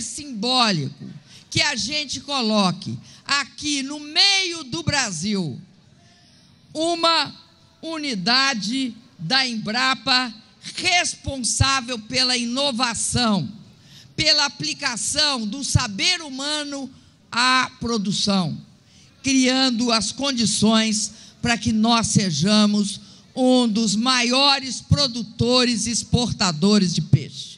simbólico que a gente coloque aqui no meio do Brasil uma unidade da Embrapa responsável pela inovação, pela aplicação do saber humano à produção, criando as condições para que nós sejamos um dos maiores produtores e exportadores de peixe.